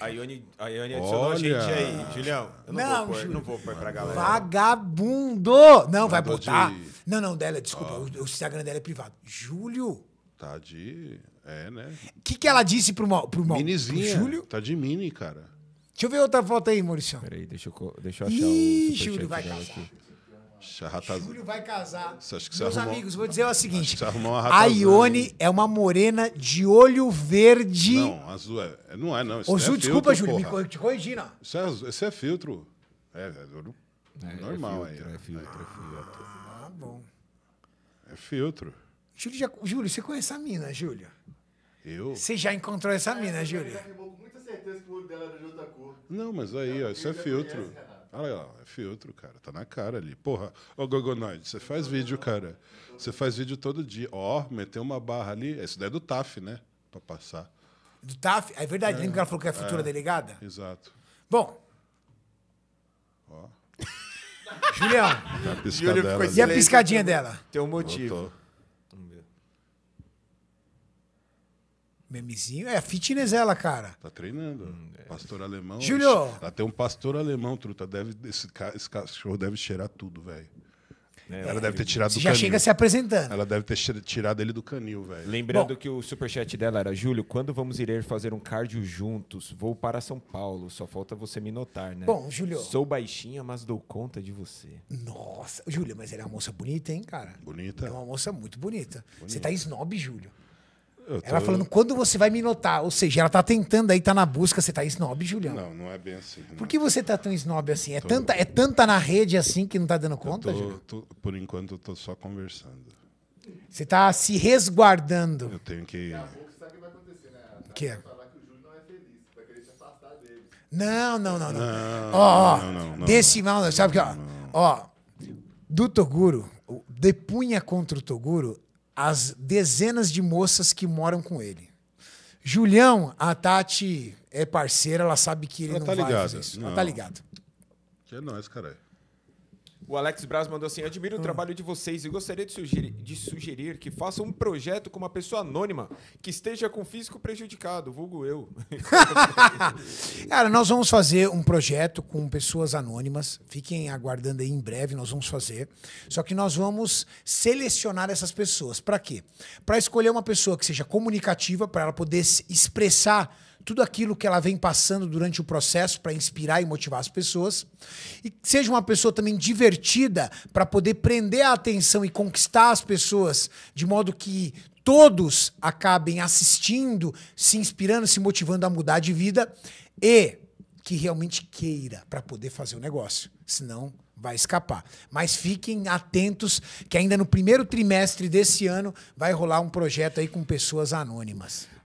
A Ione, a Ione adicionou Olha. a gente aí, Julião. Eu não, não vou pôr, não vou pôr pra galera. Vagabundo! Não, vai Mandou botar. de- Não, não, dela, desculpa. O, ah. o Instagram dela é privado. Júlio. Tá de. É, né? O que, que ela disse pro, Mau- pro, pro Minizinha. Júlio? Tá de mini, cara. Deixa eu ver outra foto aí, Maurício. Peraí, deixa eu, deixa eu achar Ih, o Júlio vai casar. Charrata... Júlio vai casar. Meus arrumou... amigos, vou dizer o seguinte: a Ione é uma morena de olho verde. Não, azul é. é- não é, não. Isso Ô, é Ju, é desculpa, filtro, Júlio, porra. me te corrigi, não. Isso é, isso é filtro. É, é, é, é normal é filtro, aí. Né? É filtro, é filtro. Ah, bom. É filtro. Júlio, já, Júlio você conhece a mina, Júlio? Eu? Você já encontrou essa mina, Júlio? Eu já com muita certeza que o olho dela era de outra cor. Não, mas aí, ó, isso é filtro. Conhece, Olha lá, é filtro, cara. Tá na cara ali. Porra, ô Gogonoid, você faz vídeo, cara. Você faz vídeo todo dia. Ó, oh, meteu uma barra ali. Isso daí é do TAF, né? Pra passar. Do TAF? É verdade. É, Lembra que ela falou que é a futura é, delegada? Exato. Bom. Ó. Julião. Tá e a piscadinha dela? Tem um motivo. Voltou. Memezinho. É, fitness ela, cara. Tá treinando. Hum, é. Pastor alemão. Júlio! Até um pastor alemão, truta. Deve, esse, esse cachorro deve cheirar tudo, velho. É, ela deve ter tirado do já canil. Já chega se apresentando. Ela deve ter tirado ele do canil, velho. Lembrando Bom, que o superchat dela era: Júlio, quando vamos ir fazer um cardio juntos? Vou para São Paulo, só falta você me notar, né? Bom, Júlio. Sou baixinha, mas dou conta de você. Nossa, Júlio, mas ela é uma moça bonita, hein, cara? Bonita. É uma moça muito bonita. bonita. Você tá snob, Júlio. Ela falando quando você vai me notar. Ou seja, ela tá tentando aí, tá na busca. Você tá snob, Julião? Não, não é bem assim. Não. Né? Por que você tá tão snob assim? É, tô... tanta, é tanta na rede assim que não tá dando conta, tô, tô, Por enquanto, eu tô só conversando. Você tá se resguardando. Eu tenho que. Daqui a pouco sabe o que vai acontecer, né? que? é Vai querer afastar dele. Não, não, não, não. Ó, desse mal, sabe que, ó. Ó. Do Toguro, depunha contra o Toguro as dezenas de moças que moram com ele. Julião, a Tati é parceira, ela sabe que ele ela não tá vai ligada. fazer isso. Não. Ela tá ligada. Que é nóis, caralho. O Alex Braz mandou assim: admiro o ah. trabalho de vocês e gostaria de sugerir, de sugerir que façam um projeto com uma pessoa anônima que esteja com físico prejudicado, vulgo eu. Cara, nós vamos fazer um projeto com pessoas anônimas. Fiquem aguardando aí em breve, nós vamos fazer. Só que nós vamos selecionar essas pessoas. Para quê? Para escolher uma pessoa que seja comunicativa, para ela poder se expressar tudo aquilo que ela vem passando durante o processo para inspirar e motivar as pessoas. E seja uma pessoa também divertida para poder prender a atenção e conquistar as pessoas de modo que todos acabem assistindo, se inspirando, se motivando a mudar de vida e que realmente queira para poder fazer o negócio. Senão vai escapar. Mas fiquem atentos que ainda no primeiro trimestre desse ano vai rolar um projeto aí com pessoas anônimas.